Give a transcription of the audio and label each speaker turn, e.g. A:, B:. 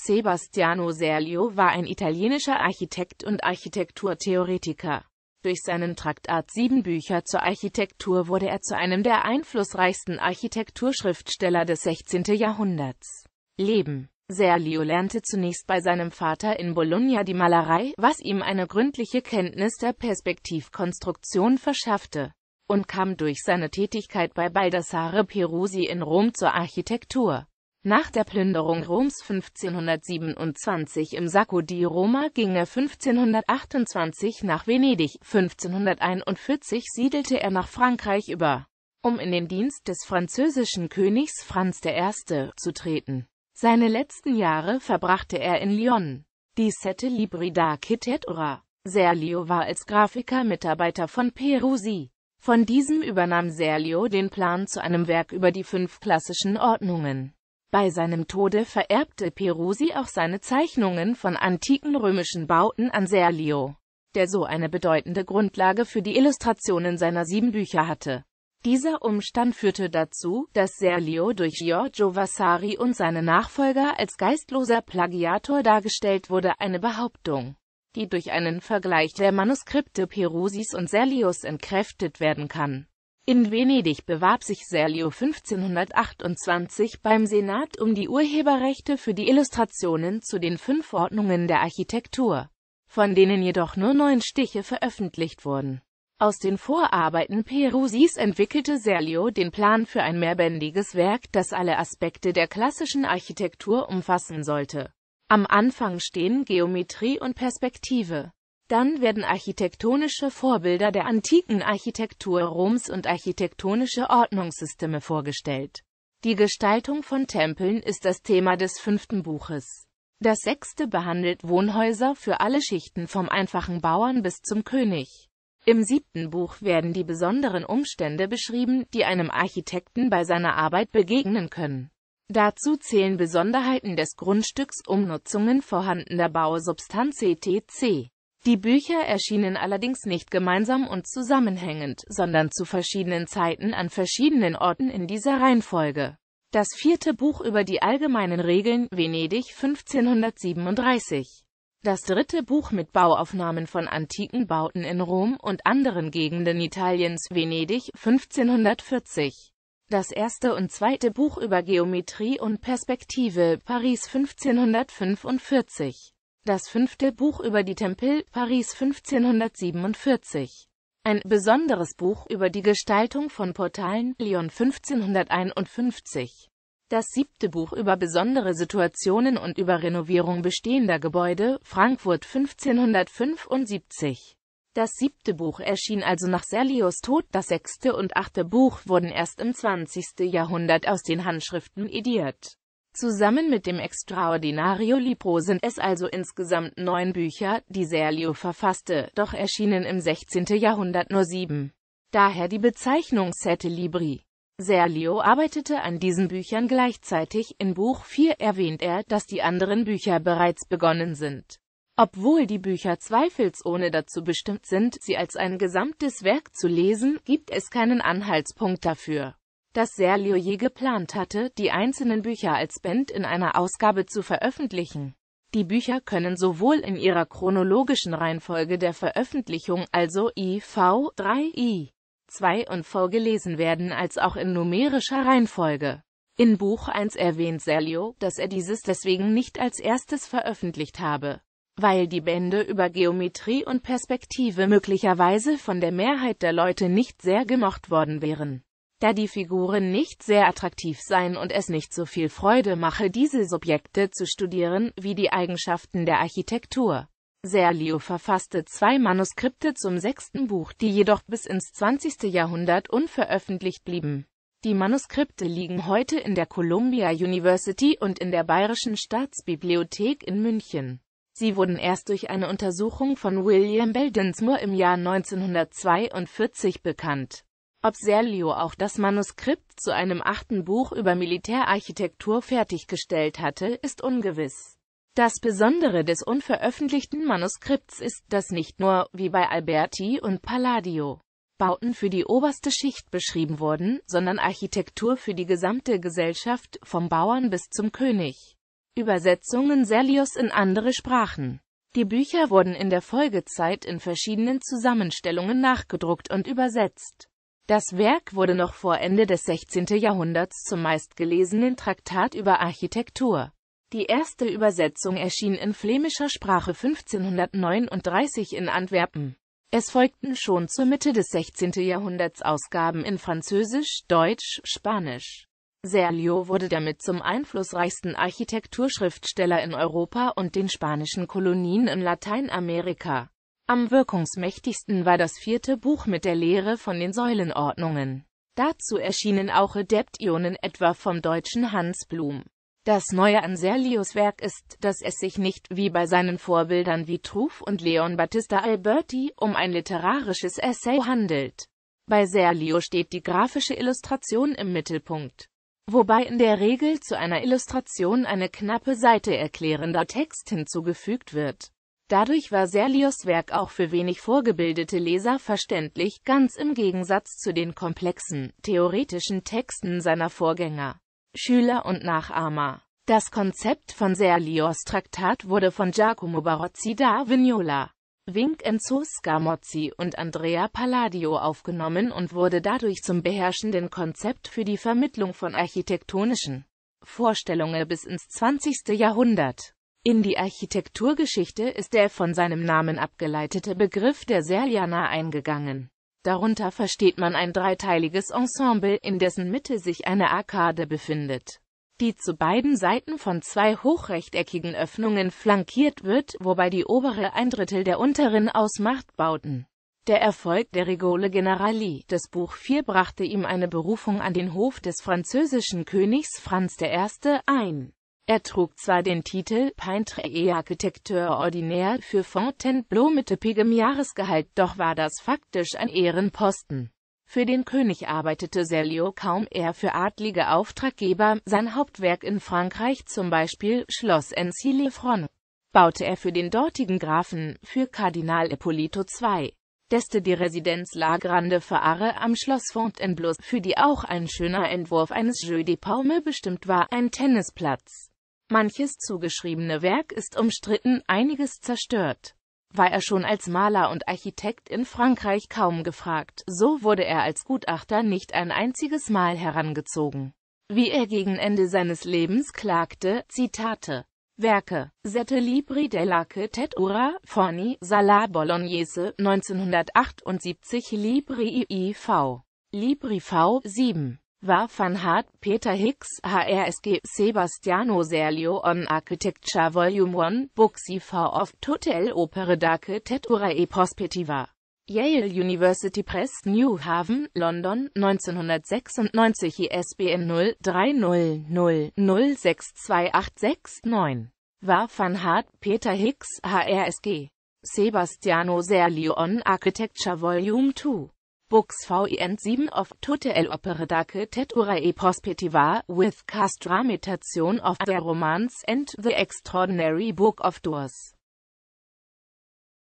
A: Sebastiano Serlio war ein italienischer Architekt und Architekturtheoretiker. Durch seinen Traktat Sieben Bücher zur Architektur wurde er zu einem der einflussreichsten Architekturschriftsteller des 16. Jahrhunderts. Leben Serlio lernte zunächst bei seinem Vater in Bologna die Malerei, was ihm eine gründliche Kenntnis der Perspektivkonstruktion verschaffte, und kam durch seine Tätigkeit bei Baldassare Perusi in Rom zur Architektur. Nach der Plünderung Roms 1527 im Sacco di Roma ging er 1528 nach Venedig, 1541 siedelte er nach Frankreich über, um in den Dienst des französischen Königs Franz I. zu treten. Seine letzten Jahre verbrachte er in Lyon. Die Sette Libri d'Architettura. Serlio war als Grafiker Mitarbeiter von Perusi. Von diesem übernahm Serlio den Plan zu einem Werk über die fünf klassischen Ordnungen. Bei seinem Tode vererbte Perusi auch seine Zeichnungen von antiken römischen Bauten an Serlio, der so eine bedeutende Grundlage für die Illustrationen seiner sieben Bücher hatte. Dieser Umstand führte dazu, dass Serlio durch Giorgio Vasari und seine Nachfolger als geistloser Plagiator dargestellt wurde, eine Behauptung, die durch einen Vergleich der Manuskripte Perusis und Serlios entkräftet werden kann. In Venedig bewarb sich Serlio 1528 beim Senat um die Urheberrechte für die Illustrationen zu den fünf Ordnungen der Architektur, von denen jedoch nur neun Stiche veröffentlicht wurden. Aus den Vorarbeiten Perusis entwickelte Serlio den Plan für ein mehrbändiges Werk, das alle Aspekte der klassischen Architektur umfassen sollte. Am Anfang stehen Geometrie und Perspektive. Dann werden architektonische Vorbilder der antiken Architektur Roms und architektonische Ordnungssysteme vorgestellt. Die Gestaltung von Tempeln ist das Thema des fünften Buches. Das sechste behandelt Wohnhäuser für alle Schichten vom einfachen Bauern bis zum König. Im siebten Buch werden die besonderen Umstände beschrieben, die einem Architekten bei seiner Arbeit begegnen können. Dazu zählen Besonderheiten des Grundstücks, Umnutzungen vorhandener Bausubstanz etc. Die Bücher erschienen allerdings nicht gemeinsam und zusammenhängend, sondern zu verschiedenen Zeiten an verschiedenen Orten in dieser Reihenfolge. Das vierte Buch über die allgemeinen Regeln, Venedig 1537. Das dritte Buch mit Bauaufnahmen von antiken Bauten in Rom und anderen Gegenden Italiens, Venedig 1540. Das erste und zweite Buch über Geometrie und Perspektive, Paris 1545. Das fünfte Buch über die Tempel, Paris 1547. Ein besonderes Buch über die Gestaltung von Portalen, Lyon 1551. Das siebte Buch über besondere Situationen und über Renovierung bestehender Gebäude, Frankfurt 1575. Das siebte Buch erschien also nach Serlios Tod, das sechste und achte Buch wurden erst im 20. Jahrhundert aus den Handschriften ediert. Zusammen mit dem Extraordinario Libro sind es also insgesamt neun Bücher, die Serlio verfasste, doch erschienen im 16. Jahrhundert nur sieben. Daher die Bezeichnung Sette Libri. Serlio arbeitete an diesen Büchern gleichzeitig, in Buch 4 erwähnt er, dass die anderen Bücher bereits begonnen sind. Obwohl die Bücher zweifelsohne dazu bestimmt sind, sie als ein gesamtes Werk zu lesen, gibt es keinen Anhaltspunkt dafür dass je geplant hatte, die einzelnen Bücher als Band in einer Ausgabe zu veröffentlichen. Die Bücher können sowohl in ihrer chronologischen Reihenfolge der Veröffentlichung, also IV, 3i, 2 und V gelesen werden, als auch in numerischer Reihenfolge. In Buch 1 erwähnt Serlio, dass er dieses deswegen nicht als erstes veröffentlicht habe weil die Bände über Geometrie und Perspektive möglicherweise von der Mehrheit der Leute nicht sehr gemocht worden wären da die Figuren nicht sehr attraktiv seien und es nicht so viel Freude mache, diese Subjekte zu studieren, wie die Eigenschaften der Architektur. Serlio verfasste zwei Manuskripte zum sechsten Buch, die jedoch bis ins 20. Jahrhundert unveröffentlicht blieben. Die Manuskripte liegen heute in der Columbia University und in der Bayerischen Staatsbibliothek in München. Sie wurden erst durch eine Untersuchung von William Beldensmoor im Jahr 1942 bekannt ob Serlio auch das Manuskript zu einem achten Buch über Militärarchitektur fertiggestellt hatte, ist ungewiss. Das Besondere des unveröffentlichten Manuskripts ist, dass nicht nur, wie bei Alberti und Palladio, Bauten für die oberste Schicht beschrieben wurden, sondern Architektur für die gesamte Gesellschaft, vom Bauern bis zum König. Übersetzungen Serlius in andere Sprachen. Die Bücher wurden in der Folgezeit in verschiedenen Zusammenstellungen nachgedruckt und übersetzt. Das Werk wurde noch vor Ende des 16. Jahrhunderts zum meistgelesenen Traktat über Architektur. Die erste Übersetzung erschien in flämischer Sprache 1539 in Antwerpen. Es folgten schon zur Mitte des 16. Jahrhunderts Ausgaben in Französisch, Deutsch, Spanisch. Serlio wurde damit zum einflussreichsten Architekturschriftsteller in Europa und den spanischen Kolonien in Lateinamerika. Am wirkungsmächtigsten war das vierte Buch mit der Lehre von den Säulenordnungen. Dazu erschienen auch Adeptionen etwa vom deutschen Hans Blum. Das Neue an Serlius Werk ist, dass es sich nicht, wie bei seinen Vorbildern wie Truff und Leon Battista Alberti, um ein literarisches Essay handelt. Bei Serlio steht die grafische Illustration im Mittelpunkt, wobei in der Regel zu einer Illustration eine knappe Seite erklärender Text hinzugefügt wird. Dadurch war Serlios Werk auch für wenig vorgebildete Leser verständlich, ganz im Gegensatz zu den komplexen, theoretischen Texten seiner Vorgänger, Schüler und Nachahmer. Das Konzept von Serlios Traktat wurde von Giacomo Barozzi da Vignola, Wink Enzo Scamozzi und Andrea Palladio aufgenommen und wurde dadurch zum beherrschenden Konzept für die Vermittlung von architektonischen Vorstellungen bis ins 20. Jahrhundert. In die Architekturgeschichte ist der von seinem Namen abgeleitete Begriff der Serliana eingegangen. Darunter versteht man ein dreiteiliges Ensemble, in dessen Mitte sich eine Arkade befindet, die zu beiden Seiten von zwei hochrechteckigen Öffnungen flankiert wird, wobei die obere ein Drittel der unteren ausmacht. Bauten. Der Erfolg der Rigole Generali, das Buch 4 brachte ihm eine Berufung an den Hof des französischen Königs Franz I. ein er trug zwar den Titel Peintre et Architecteur Ordinaire für Fontainebleau mit üppigem Jahresgehalt, doch war das faktisch ein Ehrenposten. Für den König arbeitete Sellio kaum eher für adlige Auftraggeber, sein Hauptwerk in Frankreich zum Beispiel Schloss Ency-le-Front baute er für den dortigen Grafen, für Kardinal Epolito II. Deste die Residenz La Grande Fahre am Schloss Fontainebleau, für die auch ein schöner Entwurf eines Jeux de Paume bestimmt war, ein Tennisplatz. Manches zugeschriebene Werk ist umstritten, einiges zerstört. War er schon als Maler und Architekt in Frankreich kaum gefragt, so wurde er als Gutachter nicht ein einziges Mal herangezogen. Wie er gegen Ende seines Lebens klagte, Zitate, Werke, Sette Libri dell'Architettura, Forni, Sala Bolognese, 1978 Libri IV. Libri V. 7 war van Hart, Peter Hicks, HRSG, Sebastiano Serlio on Architecture Volume 1, Booksy for of Total Opere d'Architettura e Prospettiva. Yale University Press, New Haven, London, 1996 ISBN 0300062869. War van Hart, Peter Hicks, HRSG. Sebastiano Serlio on Architecture Volume 2. Books VIN 7 of Total Opera Dacke Teturae e with Castramitation of the Romance and the Extraordinary Book of Doors.